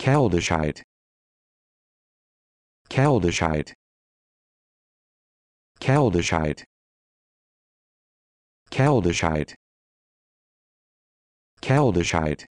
Kaldishite. Kaldishite. Kaldishite. Kaldishite. Kaldishite.